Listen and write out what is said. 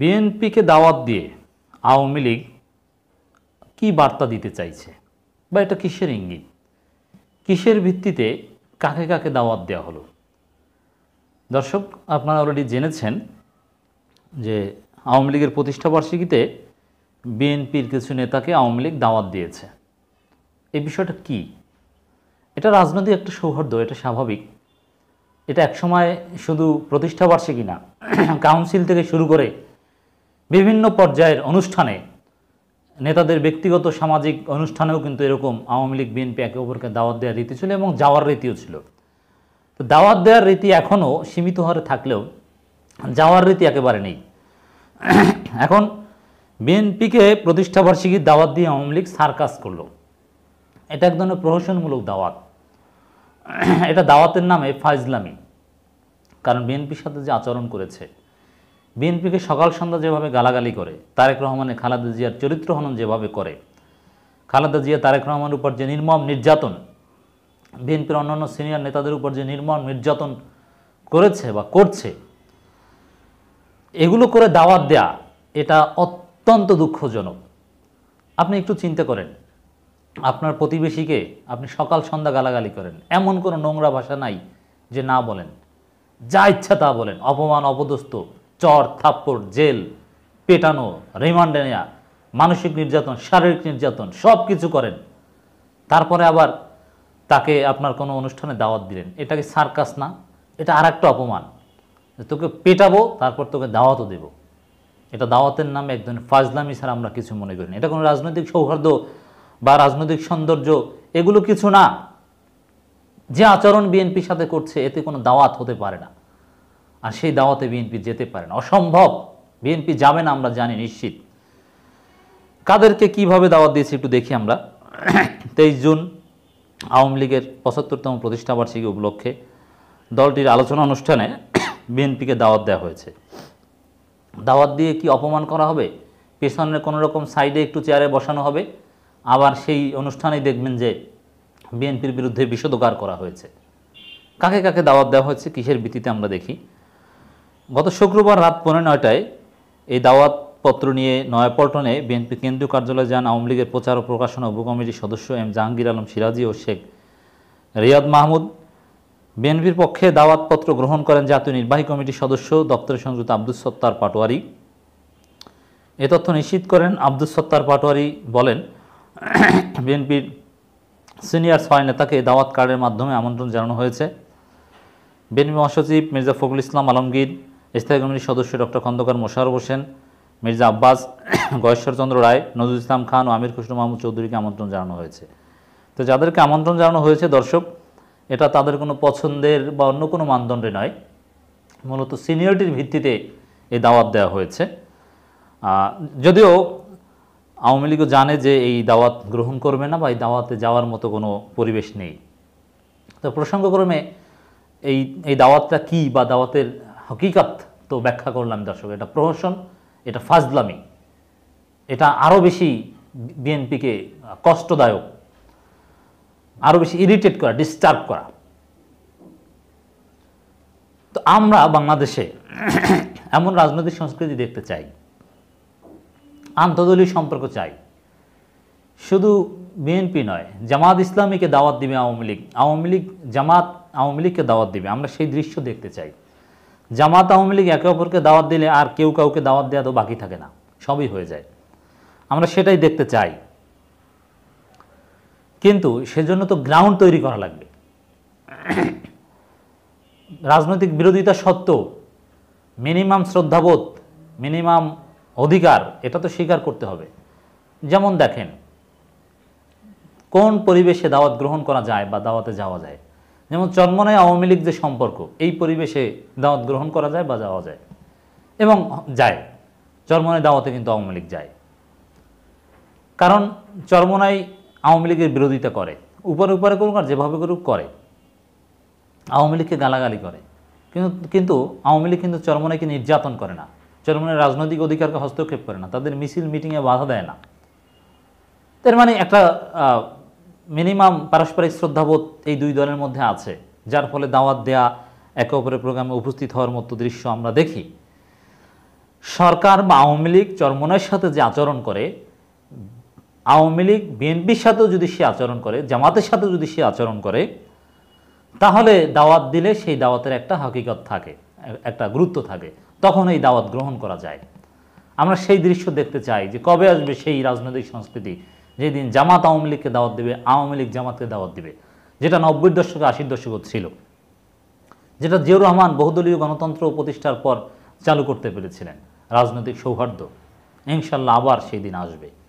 বিএনপিকে দাওয়াত দিয়ে আওয়ামী লীগ কী বার্তা দিতে চাইছে বা এটা কিসের ইঙ্গিত কিসের ভিত্তিতে কাকে কাকে দাওয়াত দেওয়া হলো দর্শক আপনারা অলরেডি জেনেছেন যে আওয়ামী লীগের প্রতিষ্ঠাবার্ষিকীতে বিএনপির কিছু নেতাকে আওয়ামী লীগ দাওয়াত দিয়েছে এই বিষয়টা কি এটা রাজনৈতিক একটা সৌহার্দ্য এটা স্বাভাবিক এটা একসময় শুধু প্রতিষ্ঠাবার্ষিকী না কাউন্সিল থেকে শুরু করে বিভিন্ন পর্যায়ের অনুষ্ঠানে নেতাদের ব্যক্তিগত সামাজিক অনুষ্ঠানেও কিন্তু এরকম আওয়ামী লীগ বিএনপি একে অপরকে দাওয়াত দেওয়ার রীতি ছিল এবং যাওয়ার রীতিও ছিল তো দাওয়াত দেওয়ার রীতি এখনও সীমিত হারে থাকলেও যাওয়ার রীতি একেবারে নেই এখন বিএনপিকে প্রতিষ্ঠাবার্ষিকীর দাওয়াত দিয়ে আওয়ামী লীগ সার্কাস করলো এটা এক ধরনের প্রহসনমূলক দাওয়াত এটা দাওয়াতের নামে ফাইজলামি কারণ বিএনপির সাথে যে আচরণ করেছে বিএনপিকে সকাল সন্ধ্যা যেভাবে গালাগালি করে তারেক রহমানের খালাদা জিয়ার চরিত্র হনন যেভাবে করে খালাদা জিয়া তারেক রহমানের উপর যে নির্মম নির্যাতন বিএনপির অন্যান্য সিনিয়র নেতাদের উপর যে নির্মম নির্যাতন করেছে বা করছে এগুলো করে দাওয়াত দেয়া এটা অত্যন্ত দুঃখজনক আপনি একটু চিন্তা করেন আপনার প্রতিবেশীকে আপনি সকাল সন্ধ্যা গালাগালি করেন এমন কোনো নোংরা ভাষা নাই যে না বলেন যা ইচ্ছা তা বলেন অপমান অপদস্থ চর থাপ্পড় জেল পেটানো রিমান্ডে নেওয়া মানসিক নির্যাতন শারীরিক নির্যাতন সব কিছু করেন তারপরে আবার তাকে আপনার কোনো অনুষ্ঠানে দাওয়াত দিলেন এটাকে সার্কাস না এটা আর একটা অপমান তোকে পেটাবো তারপর তোকে দাওয়াতও দেব এটা দাওয়াতের নামে একজন ফাজলামি ছাড়া আমরা কিছু মনে করি এটা কোনো রাজনৈতিক সৌহার্দ্য বা রাজনৈতিক সৌন্দর্য এগুলো কিছু না যে আচরণ বিএনপির সাথে করছে এতে কোনো দাওয়াত হতে পারে না আর সেই দাওয়াতে বিএনপি যেতে পারে না অসম্ভব বিএনপি যাবে না আমরা জানি নিশ্চিত কাদেরকে কিভাবে দাওয়াত দিয়েছি একটু দেখি আমরা তেইশ জুন আওয়ামী লীগের পঁচাত্তরতম প্রতিষ্ঠাবার্ষিকী উপলক্ষে দলটির আলোচনা অনুষ্ঠানে বিএনপিকে দাওয়াত দেওয়া হয়েছে দাওয়াত দিয়ে কি অপমান করা হবে পেছনের কোনো রকম সাইডে একটু চেয়ারে বসানো হবে আবার সেই অনুষ্ঠানেই দেখবেন যে বিএনপির বিরুদ্ধে বিষোদকার করা হয়েছে কাকে কাকে দাওয়াত দেওয়া হয়েছে কিসের ভিত্তিতে আমরা দেখি গত শুক্রবার রাত পনেরো নয়টায় এই দাওয়াত পত্র নিয়ে নয়াপল্টনে বিএনপি কেন্দ্রীয় কার্যালয়ে যান আওয়ামী লীগের প্রচার ও প্রকাশনা উপকমিটির সদস্য এম জাহাঙ্গীর আলম সিরাজি ও শেখ রিয়াদ মাহমুদ বিএনপির পক্ষে দাওয়াতপত্র গ্রহণ করেন জাতীয় নির্বাহী কমিটির সদস্য দপ্তরের সংযুক্ত আব্দুল সত্তার পাটোয়ারি এ তথ্য নিশ্চিত করেন আব্দুল সত্তার পাটোয়ারি বলেন বিএনপির সিনিয়র ছয় নেতাকে দাওয়াত কার্ডের মাধ্যমে আমন্ত্রণ জানানো হয়েছে বিএনপি মহাসচিব মির্জা ফখরুল ইসলাম আলমগীর স্থায়ী কমিটির সদস্য ডক্টর খন্দকার মোশার হোসেন মির্জা আব্বাস গয়েশ্বরচন্দ্র রায় নজরুল ইসলাম খান ও আমির খুশরু মাহমুদ চৌধুরীকে আমন্ত্রণ জানানো হয়েছে তো যাদেরকে আমন্ত্রণ জানানো হয়েছে দর্শক এটা তাদের কোনো পছন্দের বা অন্য কোনো মানদণ্ডে নয় মূলত সিনিয়রিটির ভিত্তিতে এই দাওয়াত দেওয়া হয়েছে যদিও আওয়ামী লীগও জানে যে এই দাওয়াত গ্রহণ করবে না বা এই দাওয়াতে যাওয়ার মতো কোনো পরিবেশ নেই তো প্রসঙ্গক্রমে এই এই দাওয়াতটা কী বা দাওয়াতের হকিকত তো ব্যাখ্যা করলাম দর্শক এটা প্রহসন এটা ফাজলামি এটা আরও বেশি বিএনপিকে কষ্টদায়ক আরও বেশি ইরিটেট করা ডিস্টার্ব করা তো আমরা বাংলাদেশে এমন রাজনৈতিক সংস্কৃতি দেখতে চাই আন্তদলীয় সম্পর্ক চাই শুধু বিএনপি নয় জামাত ইসলামীকে দাওয়াত দিবে আওয়ামী লীগ আওয়ামী লীগ জামাত আওয়ামী লীগকে দাওয়াত দিবে আমরা সেই দৃশ্য দেখতে চাই জামাত আওয়ামী লীগ একে অপরকে দাওয়াত দিলে আর কেউ কাউকে দাওয়াত দেওয়া তো বাকি থাকে না সবই হয়ে যায় আমরা সেটাই দেখতে চাই কিন্তু সেজন্য তো গ্রাউন্ড তৈরি করা লাগবে রাজনৈতিক বিরোধিতা সত্ত্বেও মিনিমাম শ্রদ্ধাবোধ মিনিমাম অধিকার এটা তো স্বীকার করতে হবে যেমন দেখেন কোন পরিবেশে দাওয়াত গ্রহণ করা যায় বা দাওয়াতে যাওয়া যায় যেমন চন্মনায় আওয়ামী লীগ যে সম্পর্ক এই পরিবেশে দাওয়াত গ্রহণ করা যায় বা যাওয়া যায় এবং যায় চর্মনায় দাওয়াতে কিন্তু আওয়ামী লীগ যায় কারণ চরমনায় আওয়ামী লীগের বিরোধিতা করে উপরে উপরে করুক আর যেভাবে করুক করে আওয়ামী লীগকে গালাগালি করে কিন্তু কিন্তু আওয়ামী লীগ কিন্তু চর্মনাইকে নির্যাতন করে না চর্মনের রাজনৈতিক অধিকারকে হস্তক্ষেপ করে না তাদের মিছিল মিটিংয়ে বাধা দেয় না তার মানে একটা মিনিমাম পারস্পরিক শ্রদ্ধাবোধ এই দুই দলের মধ্যে আছে যার ফলে দাওয়াত দেয়া একে অপরের প্রোগ্রামে উপস্থিত হওয়ার মতো দৃশ্য আমরা দেখি সরকার বা আওয়ামী লীগ চরমনের সাথে যে আচরণ করে আওয়ামী লীগ বিএনপির সাথেও যদি সে আচরণ করে জামাতের সাথে যদি সে আচরণ করে তাহলে দাওয়াত দিলে সেই দাওয়াতের একটা হকিকত থাকে একটা গুরুত্ব থাকে তখন এই দাওয়াত গ্রহণ করা যায় আমরা সেই দৃশ্য দেখতে চাই যে কবে আসবে সেই রাজনৈতিক সংস্কৃতি যেদিন জামাত আওয়ামী লীগকে দাওয়াত দেবে আওয়ামী লীগ জামাতকে দাওয়াত দেবে যেটা নব্বই দশকে আশির দশকে ছিল যেটা জিয়াউর রহমান বহুদলীয় গণতন্ত্র প্রতিষ্ঠার পর চালু করতে পেরেছিলেন রাজনৈতিক সৌহার্দ্য ইনশাল্লাহ আবার সেই দিন আসবে